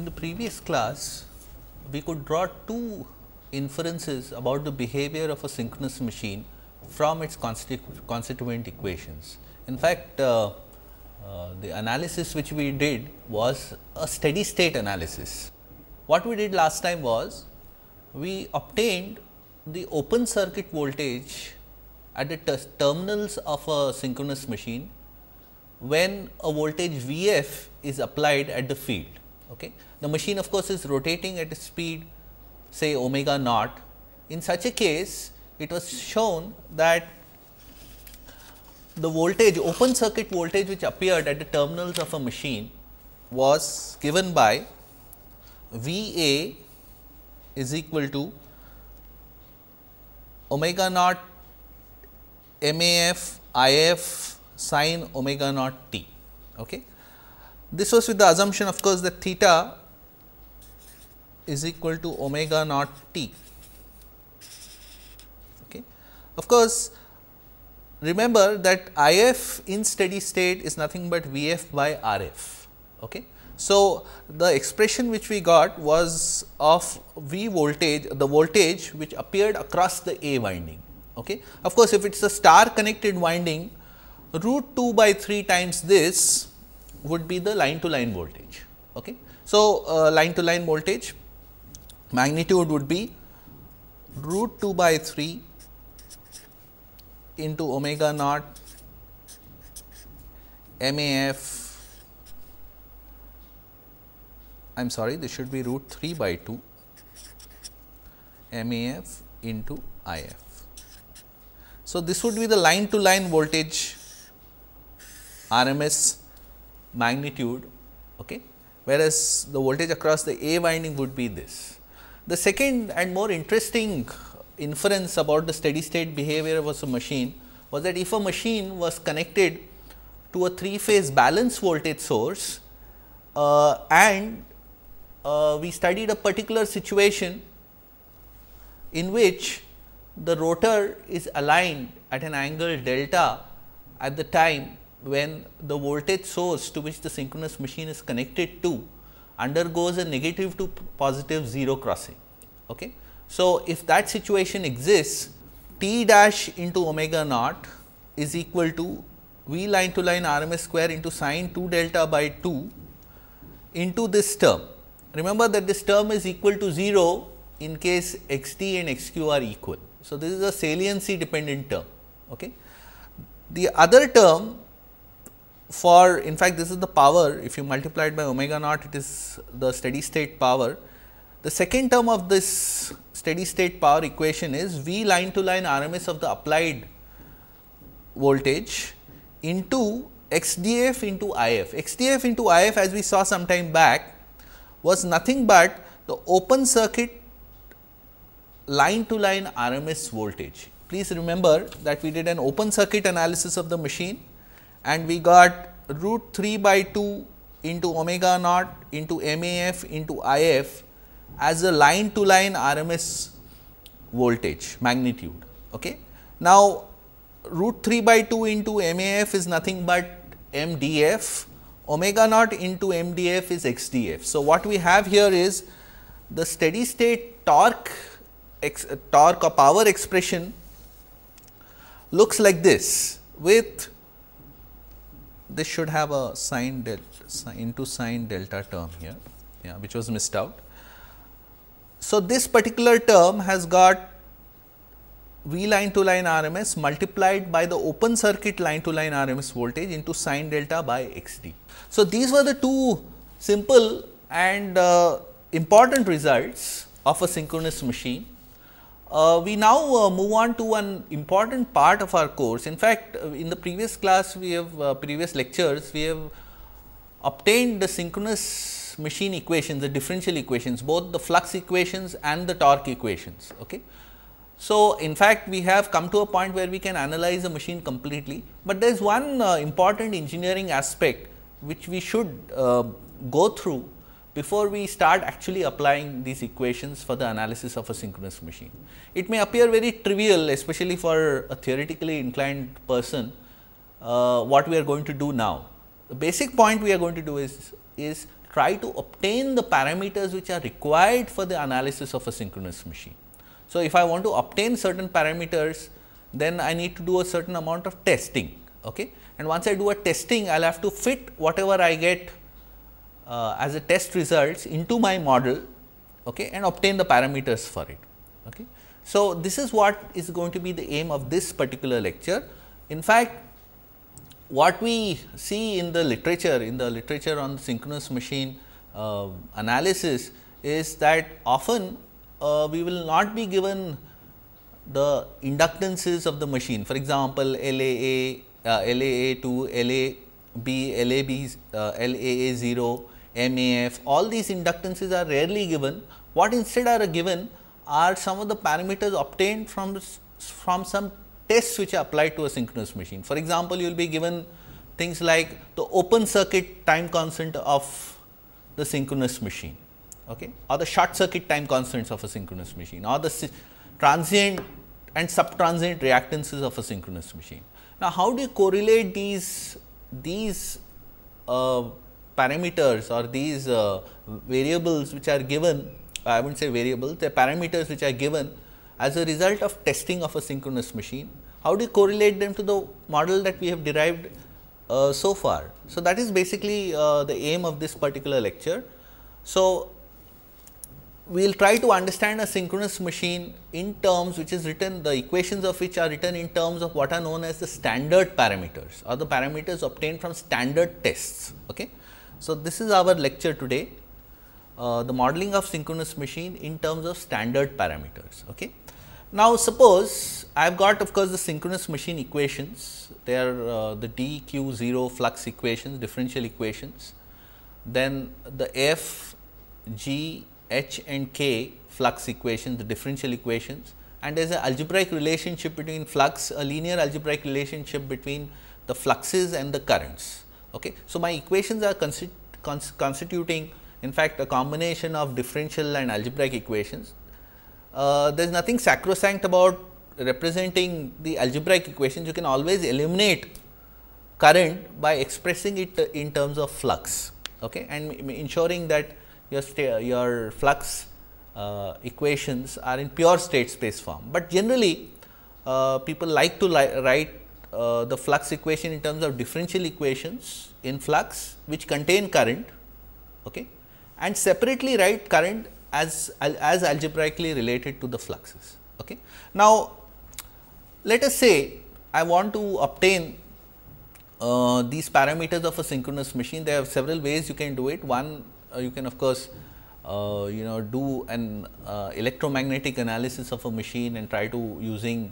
in the previous class, we could draw two inferences about the behavior of a synchronous machine from its constituent equations. In fact, uh, uh, the analysis which we did was a steady state analysis. What we did last time was, we obtained the open circuit voltage at the terminals of a synchronous machine when a voltage V f is applied at the field. Okay. The machine of course, is rotating at a speed say omega naught. In such a case, it was shown that the voltage open circuit voltage which appeared at the terminals of a machine was given by V A is equal to omega naught M a f i f sine omega naught t. Okay. This was with the assumption of course, that theta is equal to omega naught t. Okay. Of course, remember that IF in steady state is nothing but VF by RF. Okay. So, the expression which we got was of V voltage, the voltage which appeared across the A winding. Okay. Of course, if it is a star connected winding root 2 by 3 times this would be the line to line voltage. Okay. So, uh, line to line voltage magnitude would be root 2 by 3 into omega naught MAF I am sorry this should be root 3 by 2 MAF into IF. So, this would be the line to line voltage RMS magnitude, okay, whereas the voltage across the A winding would be this. The second and more interesting inference about the steady state behavior of a machine was that if a machine was connected to a three phase balance voltage source uh, and uh, we studied a particular situation in which the rotor is aligned at an angle delta at the time when the voltage source to which the synchronous machine is connected to undergoes a negative to positive 0 crossing. Okay. So, if that situation exists T dash into omega naught is equal to V line to line RMS square into sine 2 delta by 2 into this term. Remember that this term is equal to 0 in case x t and x q are equal. So, this is a saliency dependent term. Okay. The other term for in fact this is the power if you multiply it by omega naught it is the steady state power. The second term of this steady state power equation is V line to line RMS of the applied voltage into XDF into IF. XDF into IF as we saw some time back was nothing but the open circuit line to line RMS voltage. Please remember that we did an open circuit analysis of the machine and we got root 3 by 2 into omega naught into MAF into IF as a line to line RMS voltage magnitude. Okay. Now, root 3 by 2 into MAF is nothing but MDF, omega naught into MDF is XDF. So, what we have here is the steady state torque, ex, uh, torque or power expression looks like this with this should have a sine delta into sine delta term here, yeah, which was missed out. So, this particular term has got V line to line RMS multiplied by the open circuit line to line RMS voltage into sine delta by xd. So, these were the two simple and uh, important results of a synchronous machine uh, we now uh, move on to an important part of our course. In fact, uh, in the previous class, we have uh, previous lectures, we have obtained the synchronous machine equations, the differential equations, both the flux equations and the torque equations. Okay. So, in fact, we have come to a point where we can analyze the machine completely, but there is one uh, important engineering aspect which we should go through before we start actually applying these equations for the analysis of a synchronous machine. It may appear very trivial especially for a theoretically inclined person uh, what we are going to do now. The basic point we are going to do is, is try to obtain the parameters which are required for the analysis of a synchronous machine. So, if I want to obtain certain parameters then I need to do a certain amount of testing okay? and once I do a testing I will have to fit whatever I get uh, as a test results into my model okay, and obtain the parameters for it. Okay. So, this is what is going to be the aim of this particular lecture. In fact, what we see in the literature, in the literature on synchronous machine uh, analysis is that often uh, we will not be given the inductances of the machine. For example, LAA, uh, LAA2, LAB, LAB, uh, LAA0, MAF, all these inductances are rarely given. What instead are given are some of the parameters obtained from, from some tests which are applied to a synchronous machine. For example, you will be given things like the open circuit time constant of the synchronous machine okay, or the short circuit time constants of a synchronous machine or the transient and subtransient reactances of a synchronous machine. Now, how do you correlate these, these uh, parameters or these uh, variables which are given, I would not say variables, the parameters which are given as a result of testing of a synchronous machine, how do you correlate them to the model that we have derived uh, so far. So, that is basically uh, the aim of this particular lecture. So, we will try to understand a synchronous machine in terms which is written the equations of which are written in terms of what are known as the standard parameters or the parameters obtained from standard tests. Okay. So, this is our lecture today, uh, the modeling of synchronous machine in terms of standard parameters. Okay. Now, suppose I have got of course, the synchronous machine equations, they are uh, the dq0 flux equations, differential equations, then the f, g, h and k flux equations, the differential equations and there is an algebraic relationship between flux, a linear algebraic relationship between the fluxes and the currents. Okay. So, my equations are constitu cons constituting in fact a combination of differential and algebraic equations. Uh, there is nothing sacrosanct about representing the algebraic equations, you can always eliminate current by expressing it in terms of flux okay, and ensuring that your, your flux uh, equations are in pure state space form. But generally, uh, people like to li write uh, the flux equation in terms of differential equations in flux which contain current okay, and separately write current as, as algebraically related to the fluxes. Okay. Now, let us say I want to obtain uh, these parameters of a synchronous machine. There are several ways you can do it. One, uh, you can of course, uh, you know do an uh, electromagnetic analysis of a machine and try to using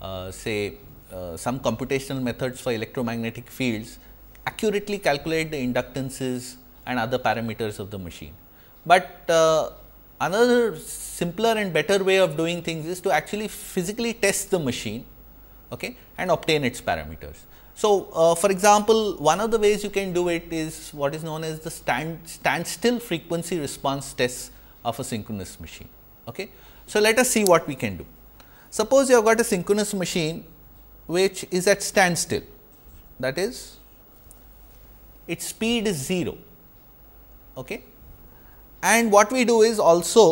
uh, say uh, some computational methods for electromagnetic fields accurately calculate the inductances and other parameters of the machine. But uh, another simpler and better way of doing things is to actually physically test the machine okay, and obtain its parameters. So, uh, for example, one of the ways you can do it is what is known as the stand standstill frequency response test of a synchronous machine. Okay. So, let us see what we can do. Suppose you have got a synchronous machine which is at standstill that is its speed is 0. Okay? And what we do is also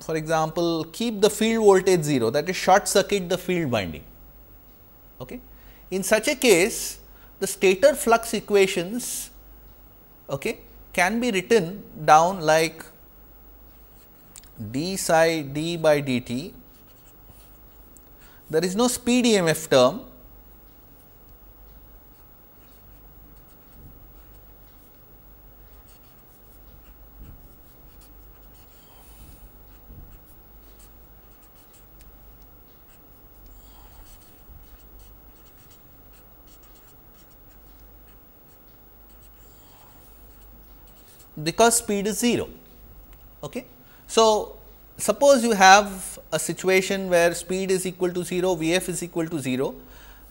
for example, keep the field voltage 0 that is short circuit the field winding. Okay? In such a case the stator flux equations okay, can be written down like d psi d by dt there is no speed EMF term. because speed is 0. Okay. So, suppose you have a situation where speed is equal to 0, Vf is equal to 0.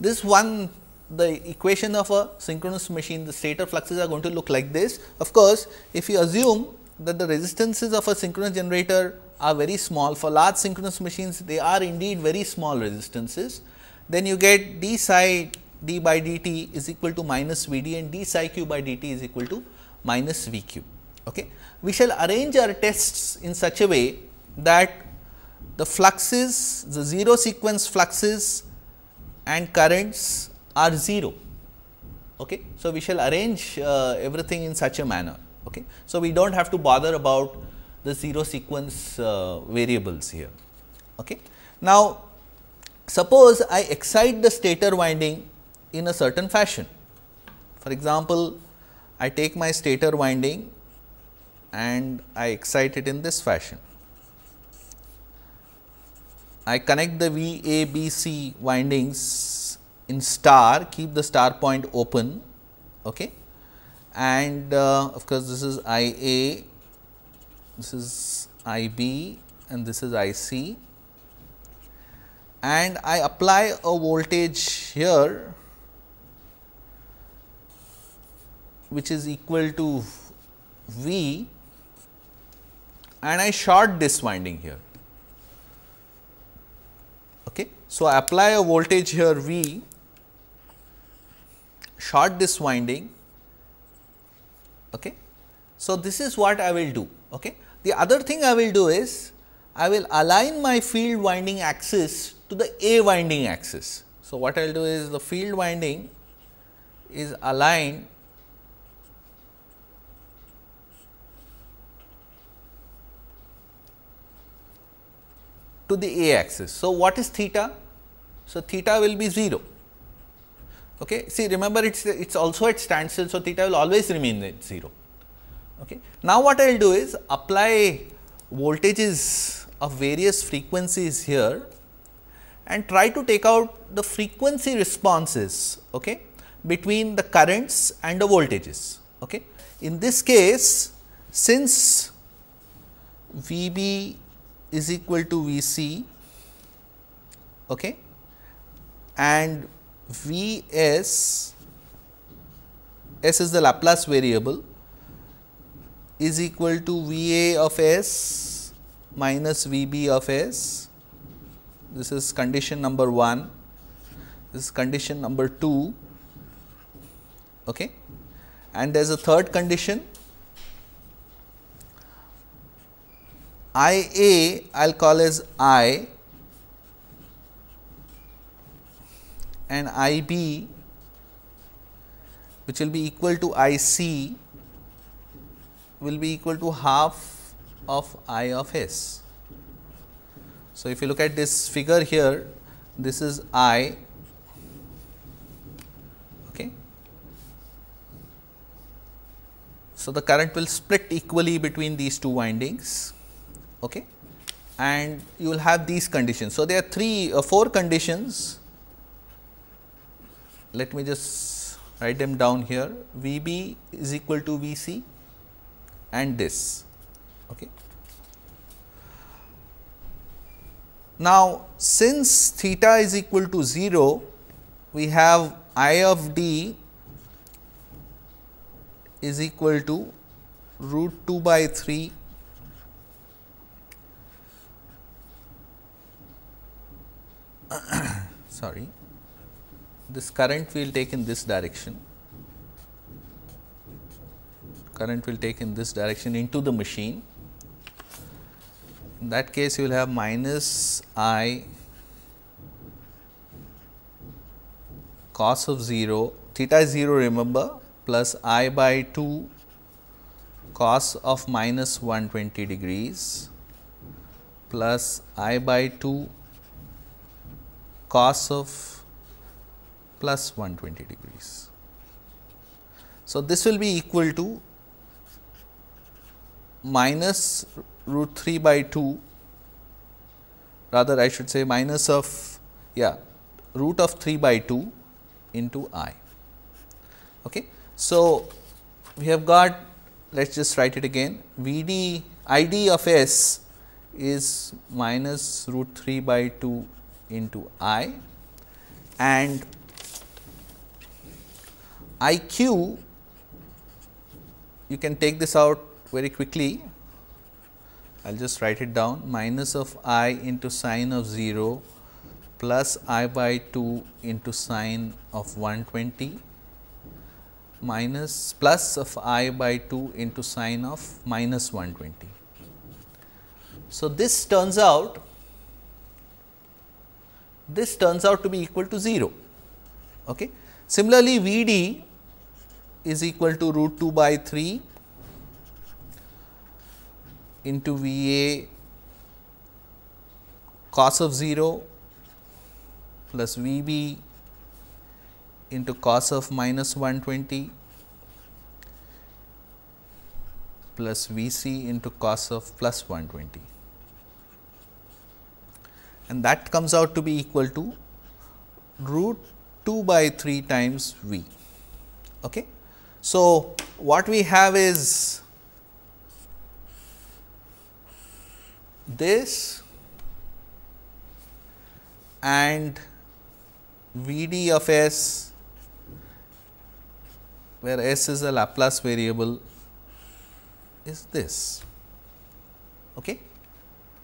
This one the equation of a synchronous machine the stator fluxes are going to look like this. Of course, if you assume that the resistances of a synchronous generator are very small for large synchronous machines they are indeed very small resistances then you get d psi d by dt is equal to minus V d and d psi q by dt is equal to minus V q. Okay. We shall arrange our tests in such a way that the fluxes, the zero sequence fluxes and currents are zero. Okay. So, we shall arrange uh, everything in such a manner. Okay. So, we do not have to bother about the zero sequence uh, variables here. Okay. Now, suppose I excite the stator winding in a certain fashion. For example, I take my stator winding and I excite it in this fashion. I connect the VABC windings in star, keep the star point open, okay. and uh, of course, this is IA, this is IB and this is IC and I apply a voltage here which is equal to V and I short this winding here. So, I apply a voltage here V, short this winding. Okay. So, this is what I will do. Okay. The other thing I will do is, I will align my field winding axis to the A winding axis. So, what I will do is the field winding is aligned to the A axis. So, what is theta? So, theta will be 0. Okay. See remember it is it is also at standstill. So, theta will always remain at 0. Okay. Now, what I will do is apply voltages of various frequencies here and try to take out the frequency responses okay, between the currents and the voltages. Okay. In this case, since V b is equal to V c, okay, and V s, s is the Laplace variable is equal to V a of s minus V b of s. This is condition number 1, this is condition number 2 okay. and there is a third condition I a I will call as I and I b which will be equal to I c will be equal to half of I of s. So, if you look at this figure here, this is I So, the current will split equally between these two windings okay? and you will have these conditions. So, there are three uh, four conditions let me just write them down here V b is equal to V c and this. Okay. Now, since theta is equal to 0, we have I of d is equal to root 2 by 3 sorry this current will take in this direction current will take in this direction into the machine. In that case, you will have minus i cos of 0, theta is 0 remember, plus i by 2 cos of minus 120 degrees plus i by 2 cos of plus 120 degrees. So, this will be equal to minus root 3 by 2 rather I should say minus of yeah root of 3 by 2 into i. Okay. So, we have got let us just write it again V d I d of s is minus root 3 by 2 into i and I q you can take this out very quickly. I will just write it down minus of i into sine of 0 plus i by 2 into sine of 120 minus plus of i by 2 into sine of minus 120. So, this turns out this turns out to be equal to 0. Okay. Similarly, V d is equal to root 2 by 3 into V a cos of 0 plus V b into cos of minus 120 plus V c into cos of plus 120 and that comes out to be equal to root 2 by 3 times V. Okay? So, what we have is this and V d of s where s is a Laplace variable is this. Okay?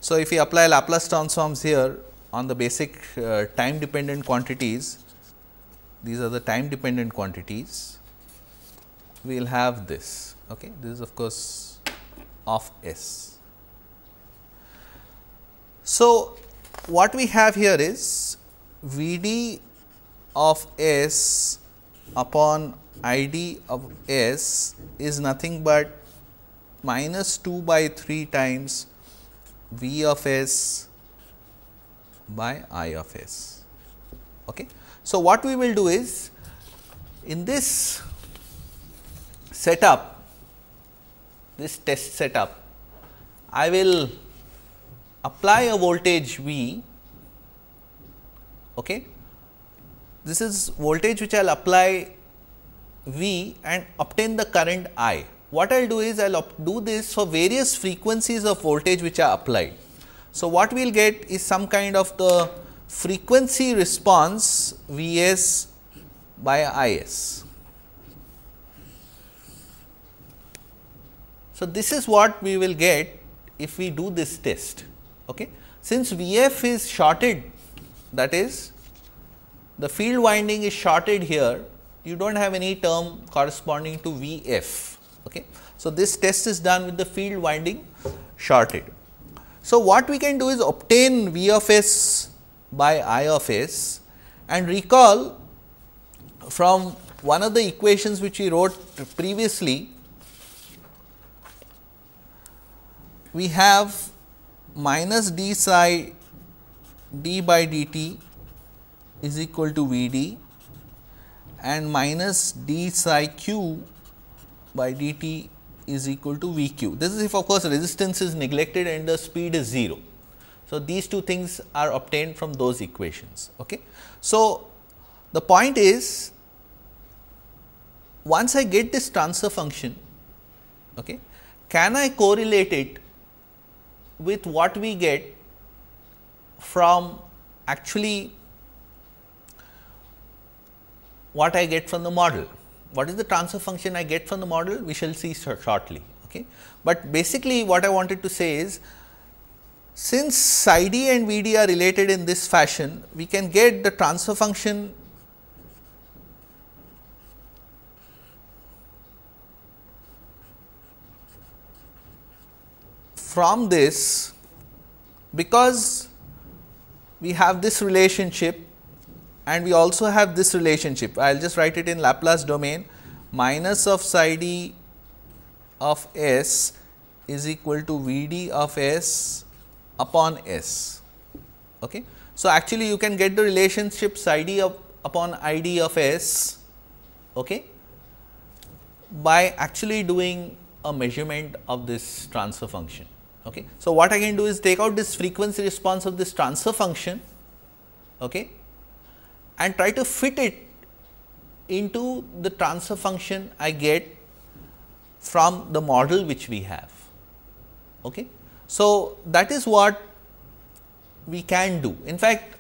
So, if we apply Laplace transforms here on the basic uh, time dependent quantities, these are the time dependent quantities we will have this. Okay? This is of course of S. So, what we have here is V d of S upon I d of S is nothing but minus 2 by 3 times V of S by I of S. Okay. So, what we will do is in this setup, this test setup, I will apply a voltage V. Okay. This is voltage which I will apply V and obtain the current I. What I will do is I will do this for various frequencies of voltage which are applied. So, what we will get is some kind of the frequency response V s by I s. So, this is what we will get if we do this test. Okay. Since VF is shorted that is the field winding is shorted here you do not have any term corresponding to VF. Okay. So, this test is done with the field winding shorted. So, what we can do is obtain V of S by I of S and recall from one of the equations which we wrote previously we have minus d psi d by dt is equal to V d and minus d psi q by dt is equal to V q. This is if of course, resistance is neglected and the speed is 0. So, these two things are obtained from those equations. Okay. So, the point is once I get this transfer function, okay, can I correlate it with what we get from actually what I get from the model. What is the transfer function I get from the model? We shall see shortly. Okay. But basically what I wanted to say is since psi d and v d are related in this fashion, we can get the transfer function from this because we have this relationship and we also have this relationship. I will just write it in Laplace domain minus of psi d of s is equal to V d of s upon s. Okay. So, actually you can get the relationship psi d of, upon I d of s okay, by actually doing a measurement of this transfer function. Okay. So, what I can do is take out this frequency response of this transfer function okay, and try to fit it into the transfer function I get from the model which we have. Okay. So, that is what we can do. In fact,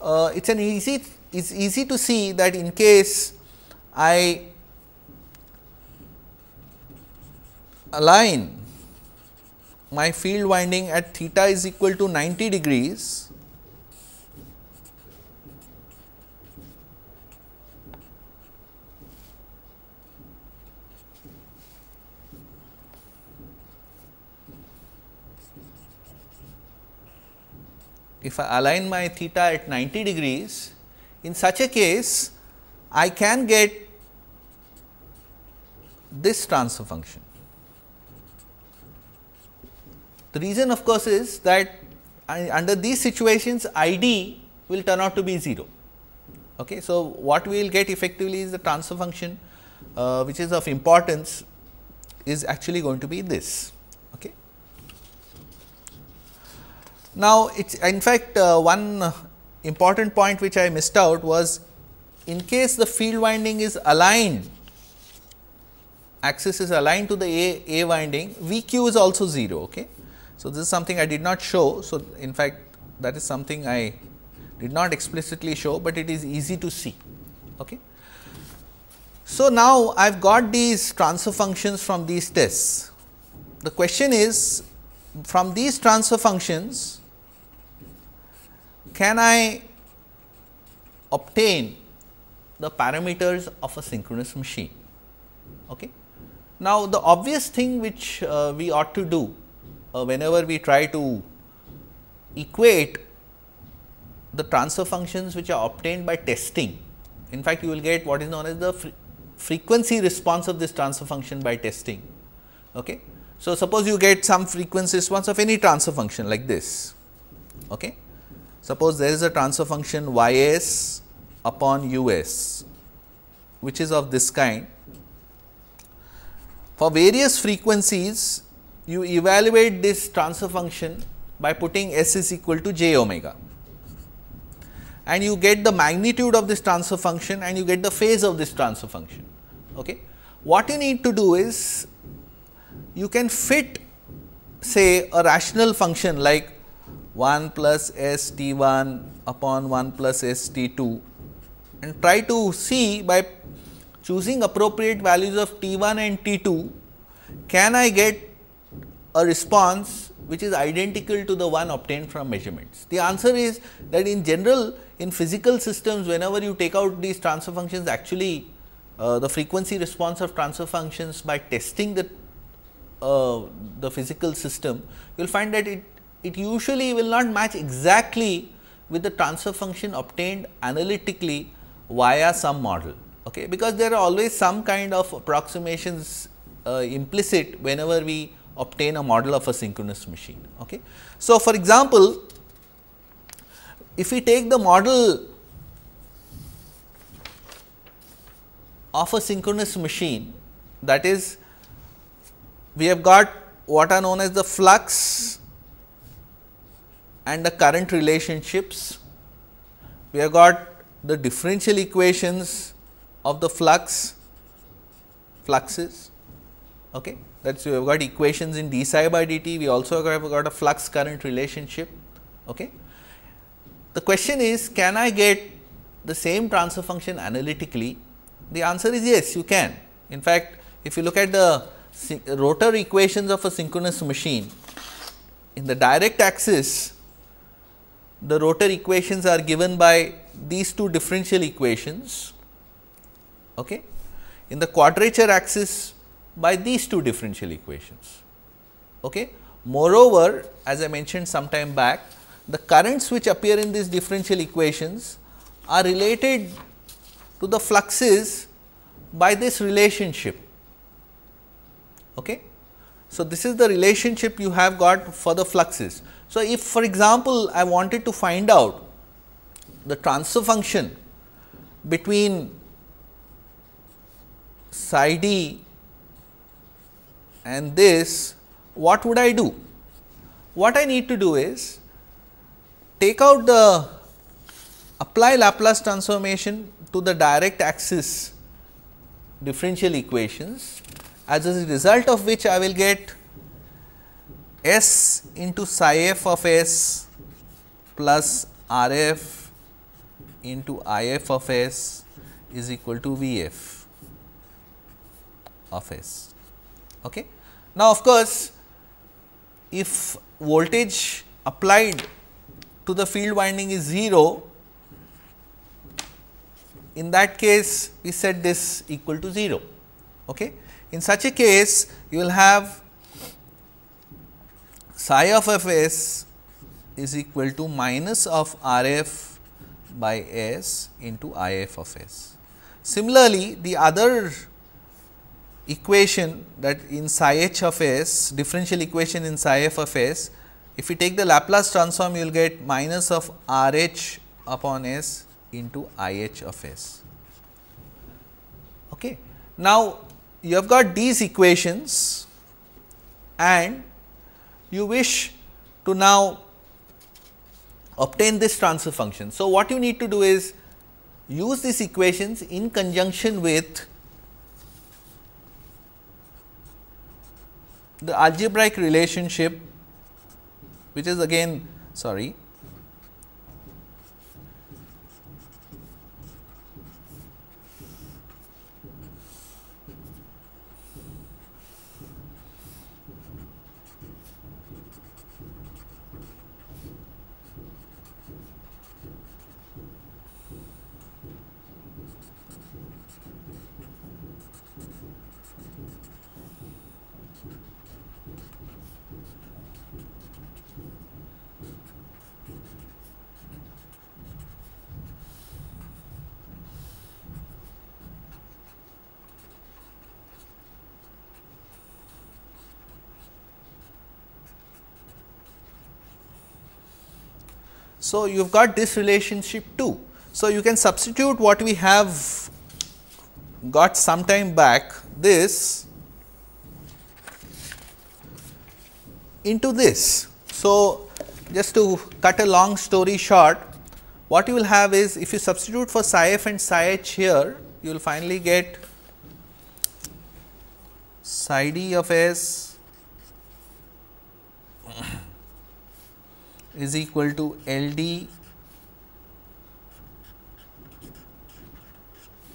uh, it is an easy it's easy to see that in case I align my field winding at theta is equal to 90 degrees, if I align my theta at 90 degrees, in such a case I can get this transfer function. The reason of course is that under these situations id will turn out to be 0. Okay. So, what we will get effectively is the transfer function uh, which is of importance is actually going to be this. Okay. Now, it is in fact uh, one important point which I missed out was in case the field winding is aligned axis is aligned to the A, A winding V q is also 0. Okay. So, this is something I did not show. So, in fact, that is something I did not explicitly show, but it is easy to see. Okay. So, now I have got these transfer functions from these tests. The question is from these transfer functions, can I obtain the parameters of a synchronous machine? Okay. Now, the obvious thing which uh, we ought to do uh, whenever we try to equate the transfer functions which are obtained by testing. In fact, you will get what is known as the fre frequency response of this transfer function by testing. Okay. So, suppose you get some frequency response of any transfer function like this. Okay. Suppose there is a transfer function y s upon u s which is of this kind. For various frequencies you evaluate this transfer function by putting S is equal to j omega and you get the magnitude of this transfer function and you get the phase of this transfer function. Okay. What you need to do is you can fit say a rational function like 1 plus s t 1 upon 1 plus s t 2 and try to see by choosing appropriate values of t 1 and t 2 can I get a response which is identical to the one obtained from measurements? The answer is that in general in physical systems whenever you take out these transfer functions actually uh, the frequency response of transfer functions by testing the uh, the physical system you will find that it it usually will not match exactly with the transfer function obtained analytically via some model okay because there are always some kind of approximations uh, implicit whenever we obtain a model of a synchronous machine. Okay. So, for example, if we take the model of a synchronous machine that is we have got what are known as the flux and the current relationships. We have got the differential equations of the flux fluxes okay that's we have got equations in d psi by dt, we also have got a flux current relationship. Okay. The question is can I get the same transfer function analytically? The answer is yes, you can. In fact, if you look at the rotor equations of a synchronous machine, in the direct axis, the rotor equations are given by these two differential equations. Okay. In the quadrature axis, by these two differential equations. Okay? Moreover, as I mentioned some time back, the currents which appear in these differential equations are related to the fluxes by this relationship. Okay? So, this is the relationship you have got for the fluxes. So, if for example, I wanted to find out the transfer function between psi d and this what would I do? What I need to do is take out the apply Laplace transformation to the direct axis differential equations as a result of which I will get S into psi f of S plus R f into I f of S is equal to V f of S. Okay. Now, of course, if voltage applied to the field winding is 0, in that case we set this equal to 0. Okay. In such a case, you will have psi of f s is equal to minus of r f by s into i f of s. Similarly, the other equation that in psi h of s, differential equation in psi f of s, if you take the Laplace transform you will get minus of r h upon s into i h of s. Okay. Now, you have got these equations and you wish to now obtain this transfer function. So, what you need to do is use these equations in conjunction with the algebraic relationship which is again sorry So, you have got this relationship too. So, you can substitute what we have got some time back this into this. So, just to cut a long story short, what you will have is if you substitute for psi f and psi h here, you will finally get psi d of s is equal to LD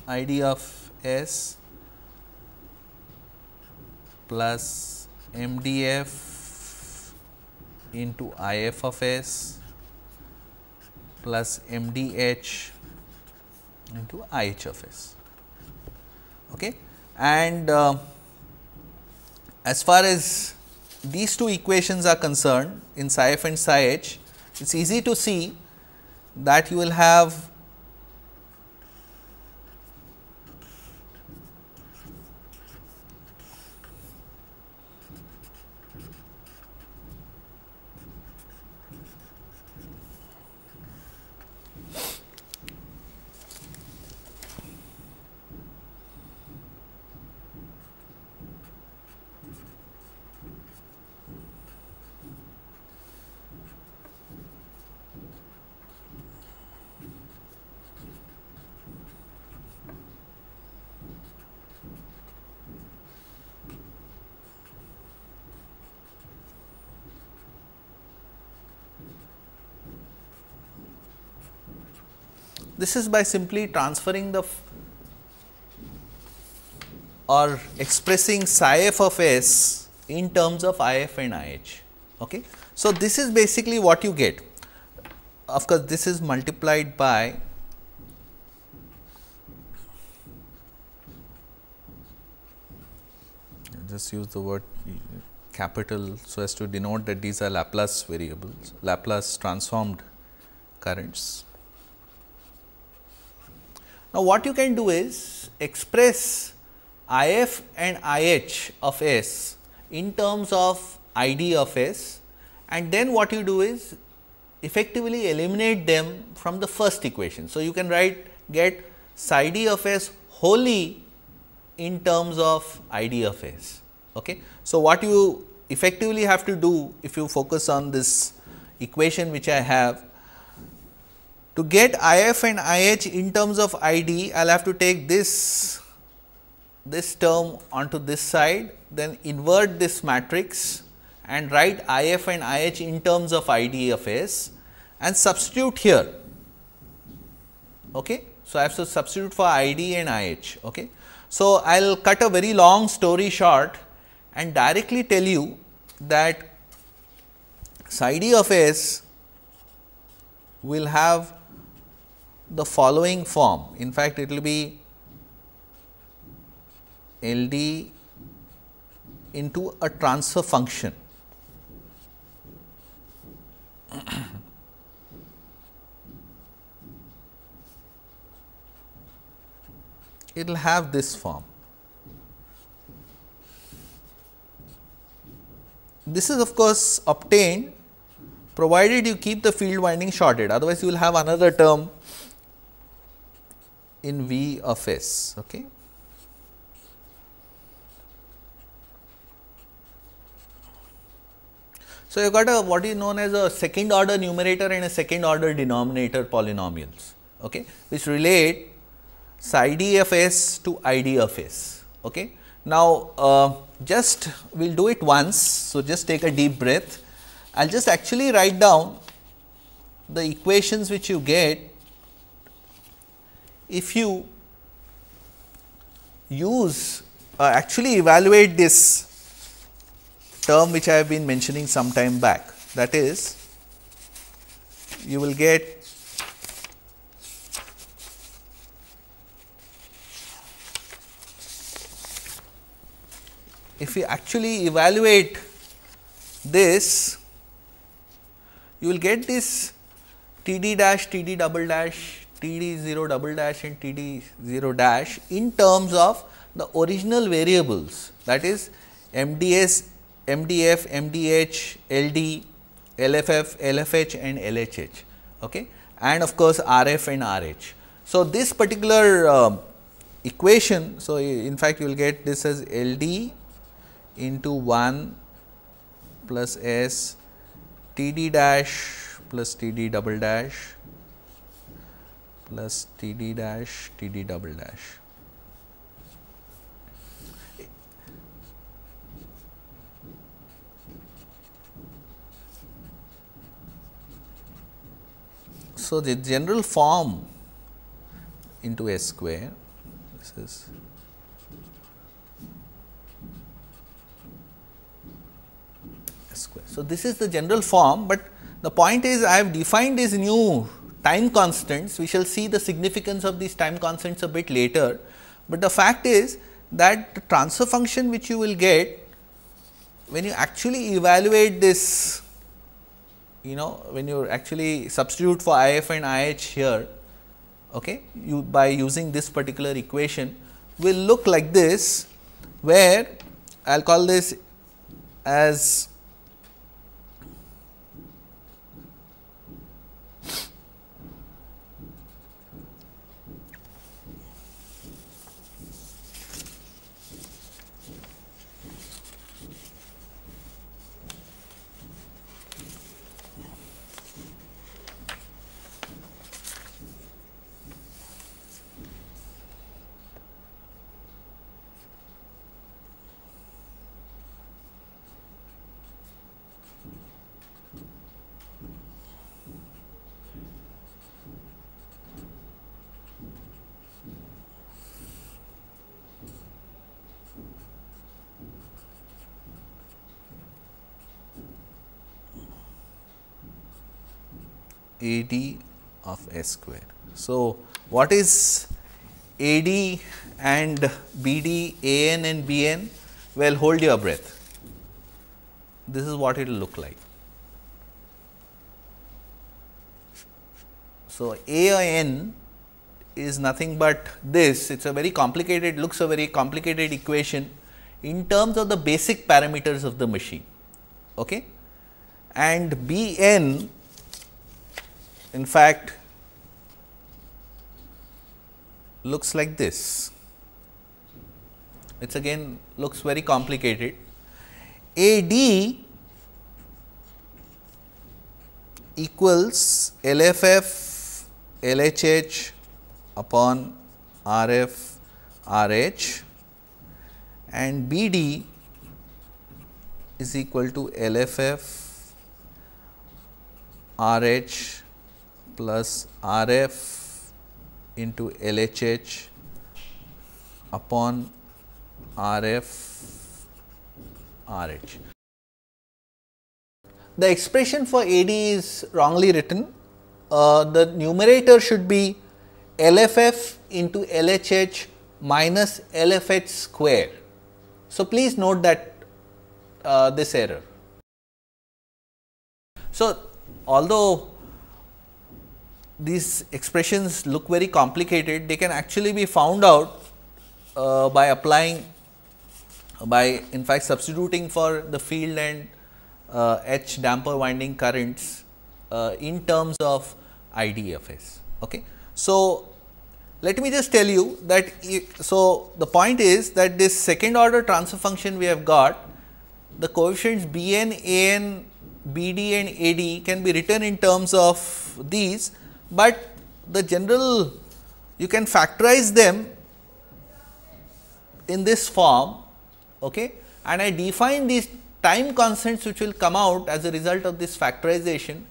ID of S plus MDF into IF of S plus MDH into IH of S. Okay. And uh, as far as these two equations are concerned in psi f and psi h, it is easy to see that you will have This is by simply transferring the or expressing psi f of s in terms of I f and I h. Okay. So, this is basically what you get. Of course, this is multiplied by just use the word capital so as to denote that these are Laplace variables, Laplace transformed currents. Now, what you can do is express IF and IH of S in terms of ID of S and then what you do is effectively eliminate them from the first equation. So, you can write get psi d of S wholly in terms of ID of S. Okay. So, what you effectively have to do if you focus on this equation which I have to get IF and IH in terms of ID, I will have to take this, this term onto this side, then invert this matrix and write IF and IH in terms of ID of S and substitute here. Okay? So, I have to substitute for ID and IH. Okay? So, I will cut a very long story short and directly tell you that psi d of S will have the following form. In fact, it will be L D into a transfer function. it will have this form. This is of course obtained provided you keep the field winding shorted otherwise you will have another term in V of S. Okay. So, you got a what is known as a second order numerator and a second order denominator polynomials okay, which relate psi d f s of s to i d of s. Okay. Now, uh, just we will do it once. So, just take a deep breath. I will just actually write down the equations which you get if you use uh, actually evaluate this term which I have been mentioning some time back that is you will get if you actually evaluate this you will get this T d dash T d double dash TD0 double dash and TD0 dash in terms of the original variables that is MDS, MDF, MDH, LD, LFF, LFH and LHH okay? and of course, RF and RH. So, this particular uh, equation, so in fact, you will get this as LD into 1 plus S TD dash plus TD double dash plus td dash td double dash. So, the general form into S square this is S square. So, this is the general form, but the point is I have defined this new time constants, we shall see the significance of these time constants a bit later, but the fact is that the transfer function which you will get when you actually evaluate this you know when you actually substitute for if and ih here okay you by using this particular equation will look like this where i'll call this as A d of S square. So, what is A d and B d, A n and B n? Well, hold your breath. This is what it will look like. So, A or n is nothing but this, it is a very complicated, looks a very complicated equation in terms of the basic parameters of the machine. Okay? And B n in fact looks like this. It again looks very complicated. A D equals LFF LHH upon RF RH and BD is equal to LFF RH plus R f into L H H upon R f R H. The expression for A D is wrongly written. Uh, the numerator should be L F F into L H H minus L F H square. So, please note that uh, this error. So, although these expressions look very complicated, they can actually be found out uh, by applying uh, by in fact substituting for the field and uh, H damper winding currents uh, in terms of IDFS. Okay. So, let me just tell you that so the point is that this second order transfer function we have got the coefficients Bn, An, Bd and Ad can be written in terms of these but the general you can factorize them in this form okay, and I define these time constants which will come out as a result of this factorization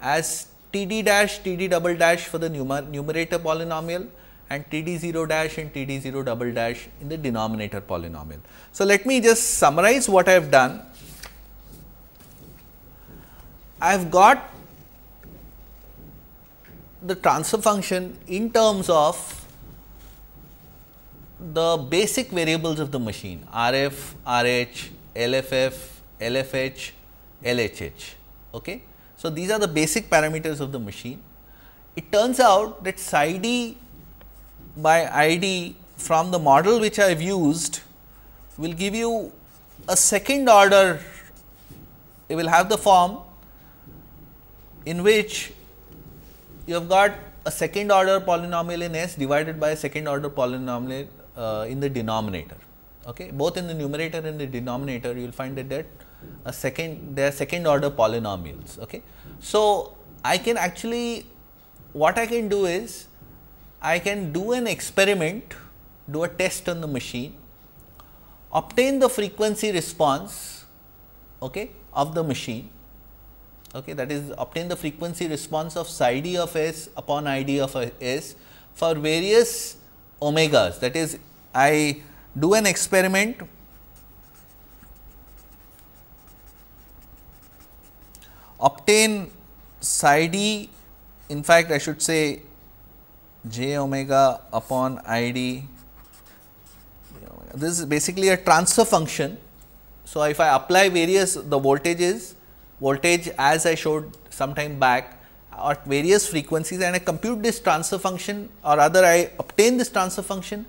as T d dash T d double dash for the numer numerator polynomial and T d 0 dash and T d 0 double dash in the denominator polynomial. So, let me just summarize what I have done. I have got the transfer function in terms of the basic variables of the machine RF, RH, LFF, LFH, LHH. Okay? So, these are the basic parameters of the machine. It turns out that psi d by id from the model which I have used will give you a second order, it will have the form in which you have got a second order polynomial in S divided by a second order polynomial uh, in the denominator. Okay, both in the numerator and the denominator, you will find that that a second they are second order polynomials. Okay, so I can actually what I can do is I can do an experiment, do a test on the machine, obtain the frequency response okay, of the machine okay that is obtain the frequency response of psi d of s upon id of s for various omegas that is I do an experiment obtain psi d in fact I should say j omega upon id this is basically a transfer function. So, if I apply various the voltages voltage as I showed some time back at various frequencies and I compute this transfer function or rather I obtain this transfer function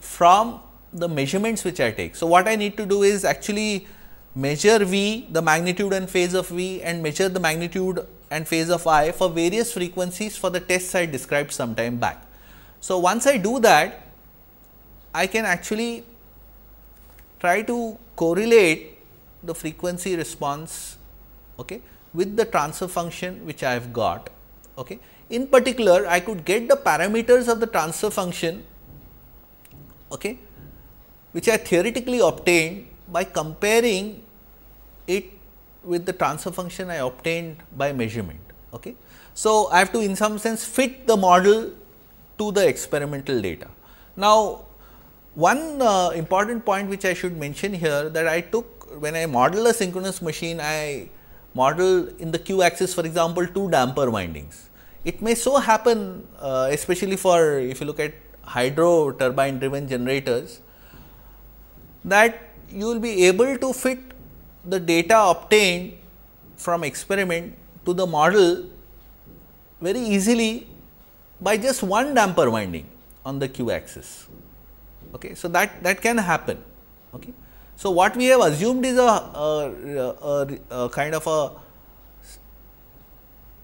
from the measurements which I take. So, what I need to do is actually measure V the magnitude and phase of V and measure the magnitude and phase of I for various frequencies for the tests I described some time back. So, once I do that I can actually try to correlate the frequency response okay, with the transfer function which I have got. Okay. In particular, I could get the parameters of the transfer function okay, which I theoretically obtained by comparing it with the transfer function I obtained by measurement. Okay. So, I have to in some sense fit the model to the experimental data. Now, one uh, important point which I should mention here that I took when I model a synchronous machine, I model in the q axis for example two damper windings. It may so happen uh, especially for if you look at hydro turbine driven generators that you will be able to fit the data obtained from experiment to the model very easily by just one damper winding on the q axis. Okay. So, that, that can happen. Okay. So, what we have assumed is a, a, a, a kind of a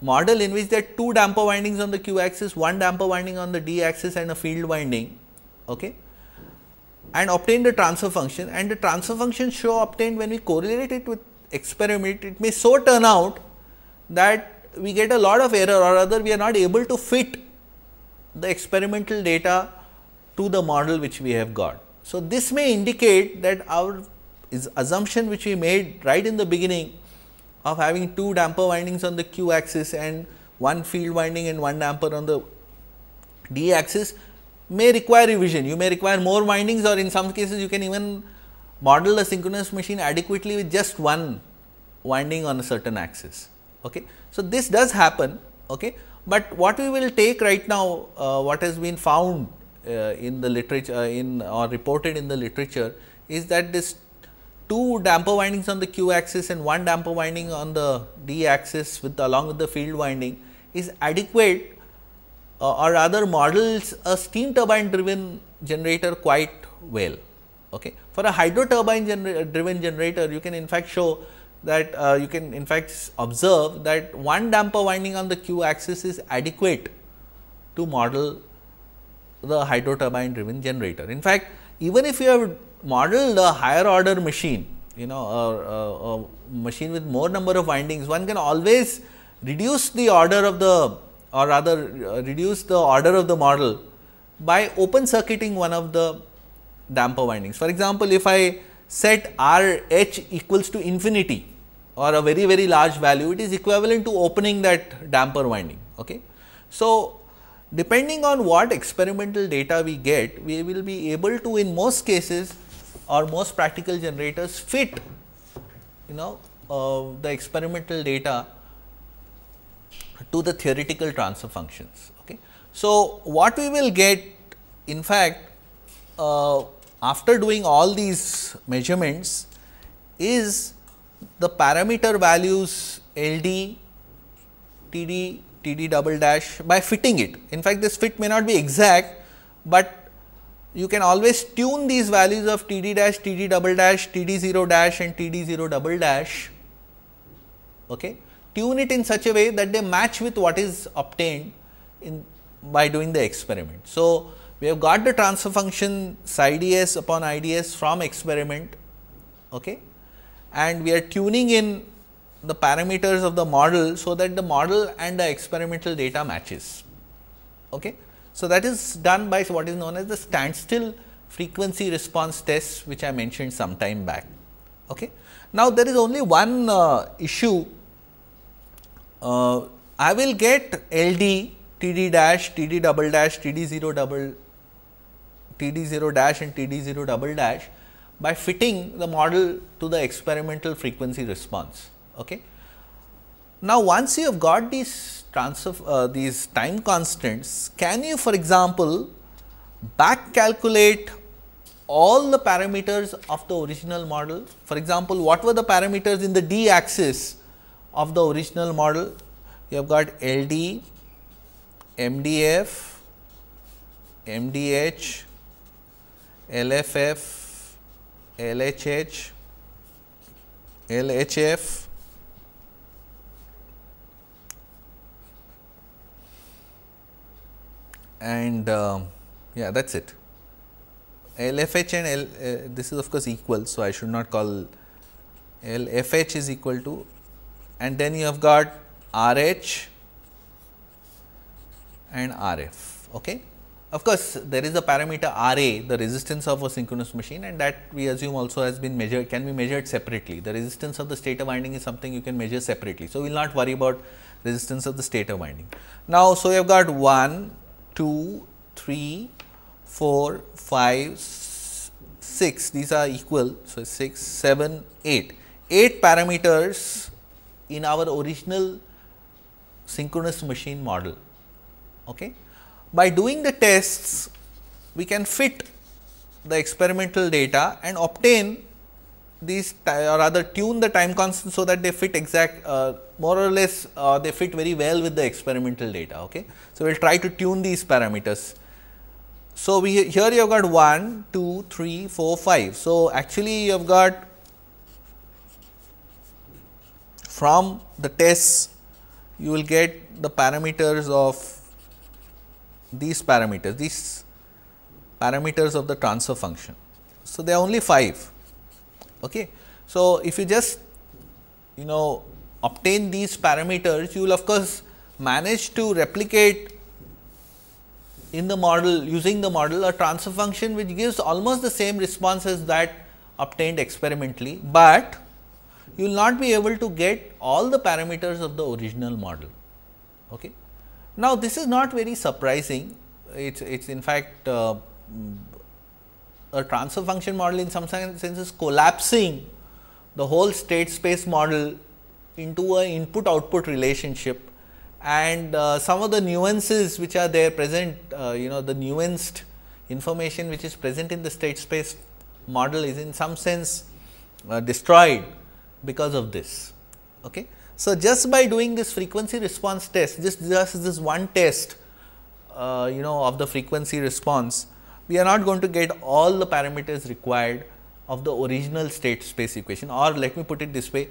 model in which there are two damper windings on the q axis, one damper winding on the d axis and a field winding okay, and obtain the transfer function and the transfer function show obtained when we correlate it with experiment it may so turn out that we get a lot of error or rather we are not able to fit the experimental data to the model which we have got. So, this may indicate that our assumption which we made right in the beginning of having two damper windings on the q axis and one field winding and one damper on the d axis may require revision. You may require more windings or in some cases you can even model a synchronous machine adequately with just one winding on a certain axis. Okay. So, this does happen, okay. but what we will take right now uh, what has been found uh, in the literature uh, in or reported in the literature is that this two damper windings on the q axis and one damper winding on the d axis with along with the field winding is adequate uh, or rather models a steam turbine driven generator quite well. Okay. For a hydro turbine driven generator you can in fact show that uh, you can in fact observe that one damper winding on the q axis is adequate to model the hydro turbine driven generator. In fact, even if you have modeled a higher order machine, you know a, a, a machine with more number of windings, one can always reduce the order of the or rather uh, reduce the order of the model by open circuiting one of the damper windings. For example, if I set R h equals to infinity or a very very large value, it is equivalent to opening that damper winding. Okay. So, Depending on what experimental data we get, we will be able to in most cases or most practical generators fit you know uh, the experimental data to the theoretical transfer functions. Okay. So, what we will get in fact uh, after doing all these measurements is the parameter values L d, T d td double dash by fitting it. In fact, this fit may not be exact, but you can always tune these values of td dash, td double dash, td 0 dash and td 0 double dash. Okay. Tune it in such a way that they match with what is obtained in by doing the experiment. So, we have got the transfer function psi ds upon ids from experiment okay and we are tuning in the parameters of the model so that the model and the experimental data matches. Okay? So, that is done by what is known as the standstill frequency response test which I mentioned some time back. Okay? Now, there is only one uh, issue uh, I will get LD TD dash, TD double dash, TD 0 double, TD 0 dash and TD 0 double dash by fitting the model to the experimental frequency response. Okay. Now, once you have got these transfer uh, these time constants, can you for example, back calculate all the parameters of the original model? For example, what were the parameters in the d axis of the original model? You have got LD, MDF, MDH, LFF, LHH, LHF, and uh, yeah that is it. LFH and L, uh, this is of course equal. So, I should not call LFH is equal to and then you have got RH and RF. Okay. Of course, there is a parameter RA the resistance of a synchronous machine and that we assume also has been measured can be measured separately. The resistance of the stator winding is something you can measure separately. So, we will not worry about resistance of the stator winding. Now, so you have got 1 2, 3, 4, 5, 6 these are equal. So, 6, 7, 8. 8 parameters in our original synchronous machine model. Okay. By doing the tests we can fit the experimental data and obtain these or rather tune the time constant so that they fit exact uh, more or less uh, they fit very well with the experimental data. Okay? So, we will try to tune these parameters. So, we here you have got 1, 2, 3, 4, 5. So, actually you have got from the tests you will get the parameters of these parameters, these parameters of the transfer function. So, they are only 5. Okay. So, if you just you know obtain these parameters, you will of course manage to replicate in the model using the model a transfer function which gives almost the same response as that obtained experimentally, but you will not be able to get all the parameters of the original model. Okay. Now, this is not very surprising, it is in fact uh, a transfer function model in some sense is collapsing the whole state space model into an input output relationship and uh, some of the nuances which are there present uh, you know the nuanced information which is present in the state space model is in some sense uh, destroyed because of this. Okay. So, just by doing this frequency response test just, just this one test uh, you know of the frequency response we are not going to get all the parameters required of the original state space equation or let me put it this way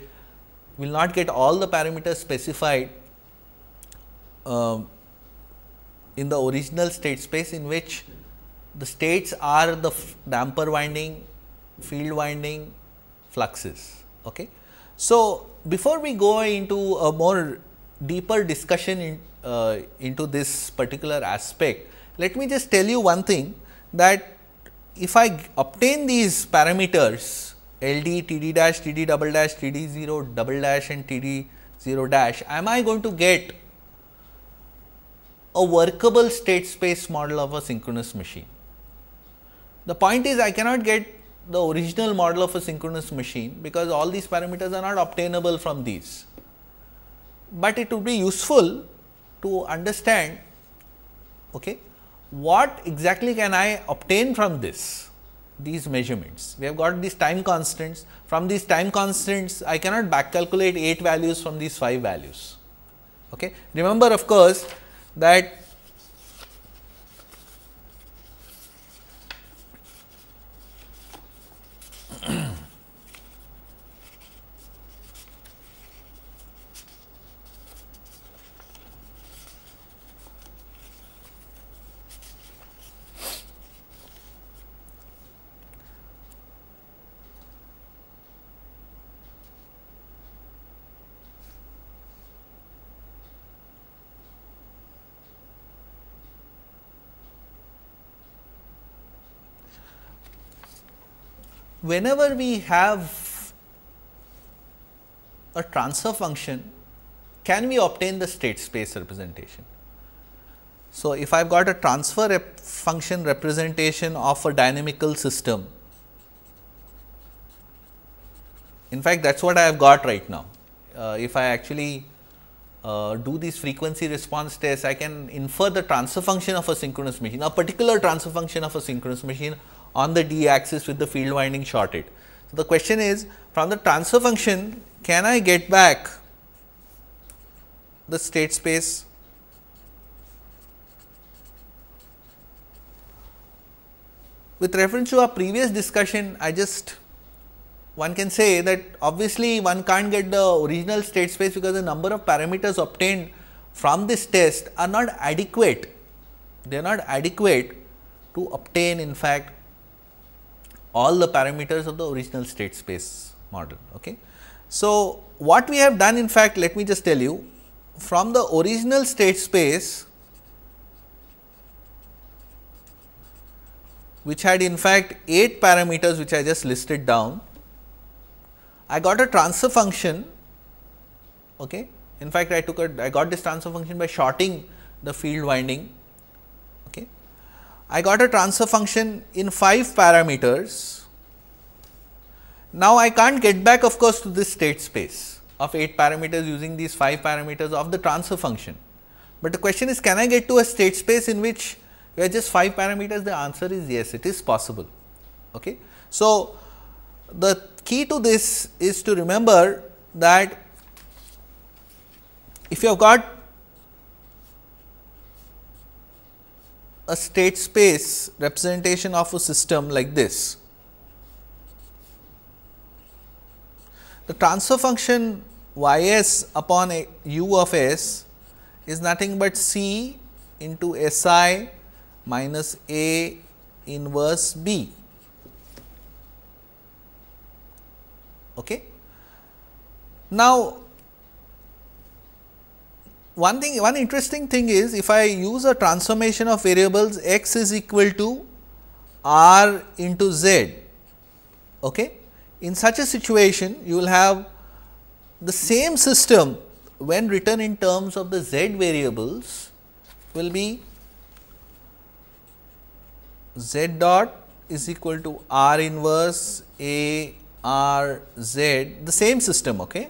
will not get all the parameters specified um, in the original state space in which the states are the damper winding, field winding, fluxes. Okay. So, before we go into a more deeper discussion in, uh, into this particular aspect, let me just tell you one thing that if I obtain these parameters LD, TD dash, TD double dash, TD 0 double dash and TD 0 dash, am I going to get a workable state space model of a synchronous machine? The point is I cannot get the original model of a synchronous machine because all these parameters are not obtainable from these. But it would be useful to understand okay, what exactly can I obtain from this these measurements. We have got these time constants. From these time constants, I cannot back calculate 8 values from these 5 values. Okay? Remember of course, that whenever we have a transfer function, can we obtain the state space representation? So, if I have got a transfer rep function representation of a dynamical system, in fact, that is what I have got right now. Uh, if I actually uh, do these frequency response tests, I can infer the transfer function of a synchronous machine, a particular transfer function of a synchronous machine on the d axis with the field winding shorted. So, the question is from the transfer function can I get back the state space with reference to our previous discussion I just one can say that obviously one can't get the original state space because the number of parameters obtained from this test are not adequate they are not adequate to obtain in fact all the parameters of the original state space model. Okay. So, what we have done in fact, let me just tell you from the original state space which had in fact 8 parameters which I just listed down, I got a transfer function. Okay. In fact, I took a I got this transfer function by shorting the field winding I got a transfer function in 5 parameters. Now, I can't get back of course to this state space of 8 parameters using these 5 parameters of the transfer function. But the question is can I get to a state space in which we are just 5 parameters the answer is yes it is possible. Okay. So, the key to this is to remember that if you have got a state space representation of a system like this. The transfer function y s upon u of s is nothing but c into s i minus a inverse b. Okay. Now, one thing, one interesting thing is if I use a transformation of variables x is equal to r into z, okay. In such a situation, you will have the same system when written in terms of the z variables will be z dot is equal to r inverse a r z the same system okay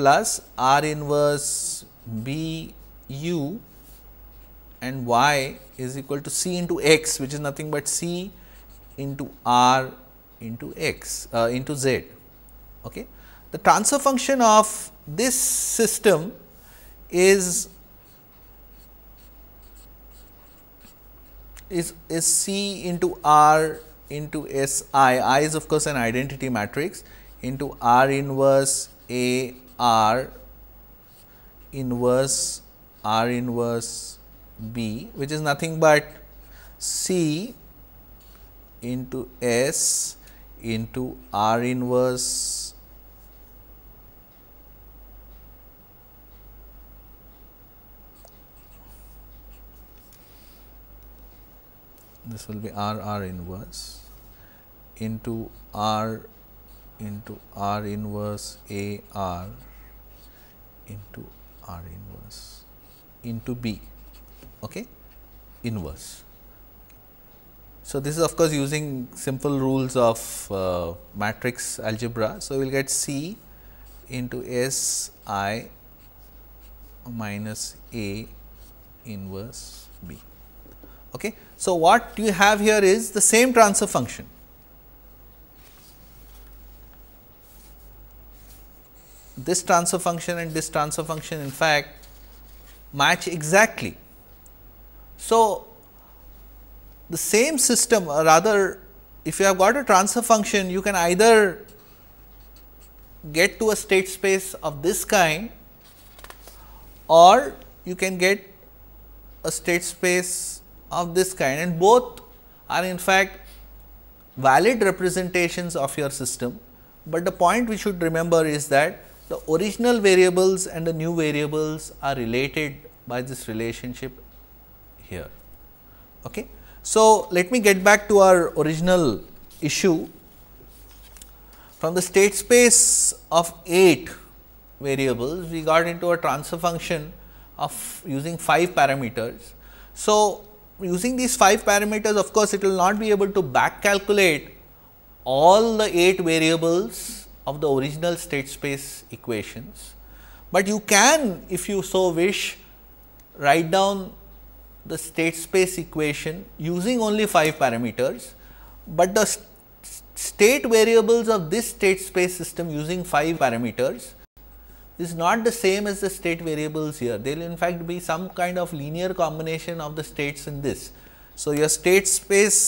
plus r inverse b u and y is equal to c into x which is nothing but c into r into x uh, into z. Okay. The transfer function of this system is is is c into r into s i i is of course an identity matrix into r inverse a r inverse R inverse B which is nothing but C into S into R inverse this will be R R inverse into R into R inverse A R into R inverse into B okay, inverse. So, this is of course, using simple rules of uh, matrix algebra. So, we will get C into S i minus A inverse B. Okay. So, what you have here is the same transfer function this transfer function and this transfer function in fact match exactly. So, the same system or rather if you have got a transfer function you can either get to a state space of this kind or you can get a state space of this kind and both are in fact valid representations of your system. But the point we should remember is that the original variables and the new variables are related by this relationship here. Okay. So, let me get back to our original issue. From the state space of 8 variables, we got into a transfer function of using 5 parameters. So, using these 5 parameters of course, it will not be able to back calculate all the 8 variables of the original state space equations, but you can if you so wish write down the state space equation using only 5 parameters, but the st state variables of this state space system using 5 parameters is not the same as the state variables here. There will in fact be some kind of linear combination of the states in this. So, your state space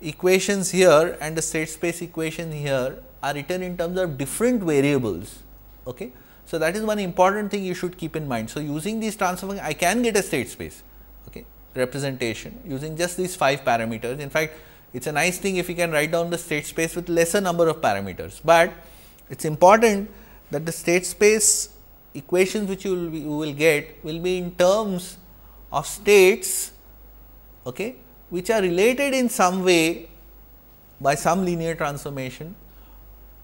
equations here and the state space equation here are written in terms of different variables. Okay? So, that is one important thing you should keep in mind. So, using these transfer function I can get a state space okay, representation using just these 5 parameters. In fact, it is a nice thing if you can write down the state space with lesser number of parameters, but it is important that the state space equations which you will, be, you will get will be in terms of states okay, which are related in some way by some linear transformation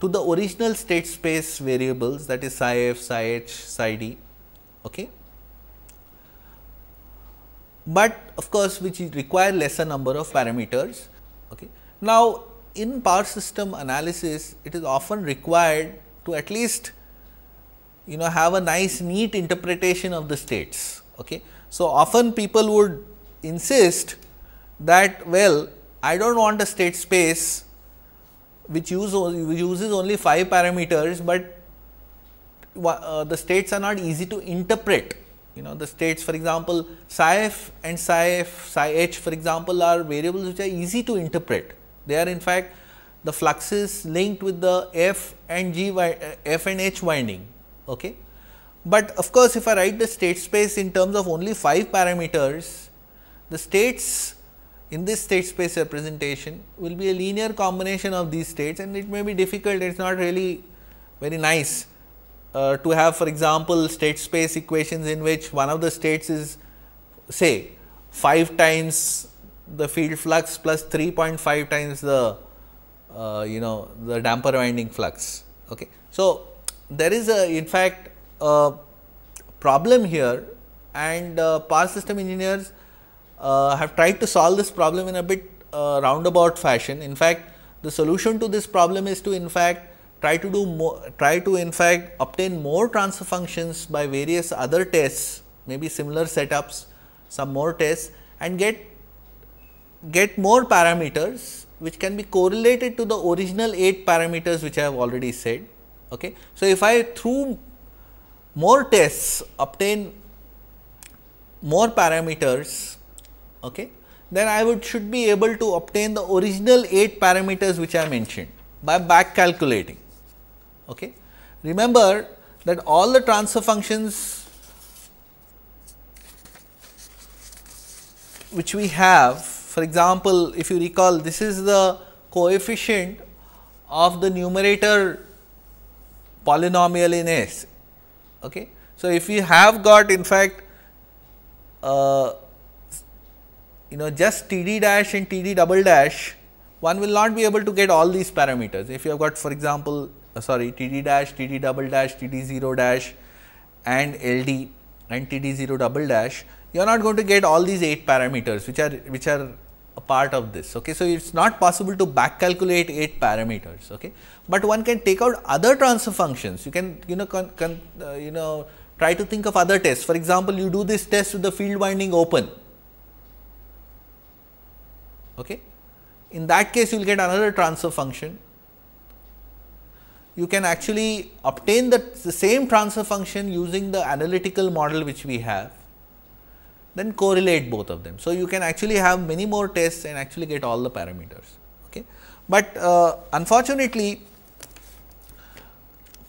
to the original state space variables that is psi f, psi h, psi d. Okay? But of course, which require lesser number of parameters. Okay? Now, in power system analysis, it is often required to at least you know have a nice neat interpretation of the states. Okay? So, often people would insist that well I do not want a state space which use, uses only 5 parameters, but uh, the states are not easy to interpret. You know, the states for example, psi f and psi f, psi h for example are variables which are easy to interpret. They are in fact the fluxes linked with the f and g, uh, f and h winding. Okay. But of course, if I write the state space in terms of only 5 parameters, the states in this state space representation will be a linear combination of these states and it may be difficult, it is not really very nice uh, to have for example, state space equations in which one of the states is say 5 times the field flux plus 3.5 times the uh, you know the damper winding flux. Okay. So, there is a in fact a problem here and uh, power system engineers uh, have tried to solve this problem in a bit uh, roundabout fashion. In fact, the solution to this problem is to in fact try to do more, try to in fact obtain more transfer functions by various other tests, maybe similar setups, some more tests and get, get more parameters which can be correlated to the original 8 parameters which I have already said. Okay. So, if I through more tests obtain more parameters okay, then I would should be able to obtain the original 8 parameters which I mentioned by back calculating. Okay. Remember that all the transfer functions which we have for example, if you recall this is the coefficient of the numerator polynomial in S. Okay. So, if you have got in fact uh, you know just td dash and td double dash one will not be able to get all these parameters. If you have got for example, uh, sorry td dash, td double dash, td 0 dash and ld and td 0 double dash, you are not going to get all these 8 parameters which are which are a part of this. Okay. So, it is not possible to back calculate 8 parameters, okay. but one can take out other transfer functions. You can you know con, con, uh, you know try to think of other tests. For example, you do this test with the field winding open Okay? In that case, you will get another transfer function. You can actually obtain the, the same transfer function using the analytical model which we have, then correlate both of them. So, you can actually have many more tests and actually get all the parameters. Okay? But uh, unfortunately,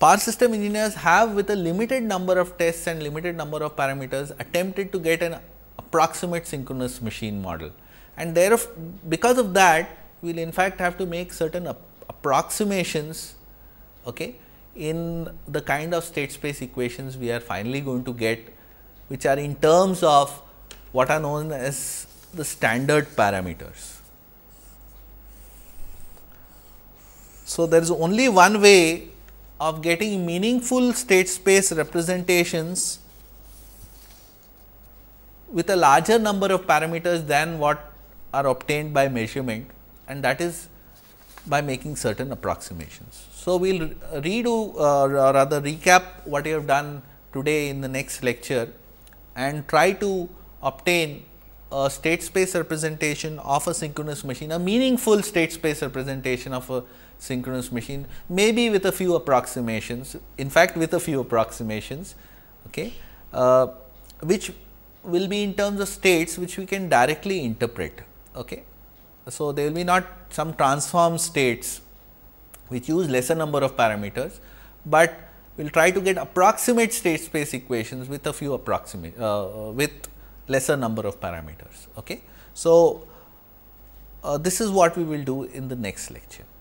power system engineers have with a limited number of tests and limited number of parameters attempted to get an approximate synchronous machine model and therefore, because of that we will in fact have to make certain approximations okay, in the kind of state space equations we are finally going to get which are in terms of what are known as the standard parameters. So, there is only one way of getting meaningful state space representations with a larger number of parameters than what are obtained by measurement and that is by making certain approximations. So, we will redo uh, or rather recap what you have done today in the next lecture and try to obtain a state space representation of a synchronous machine, a meaningful state space representation of a synchronous machine, maybe with a few approximations, in fact with a few approximations, okay, uh, which will be in terms of states which we can directly interpret. Okay. So, there will be not some transform states which use lesser number of parameters, but we will try to get approximate state space equations with a few approximate uh, uh, with lesser number of parameters. Okay. So, uh, this is what we will do in the next lecture.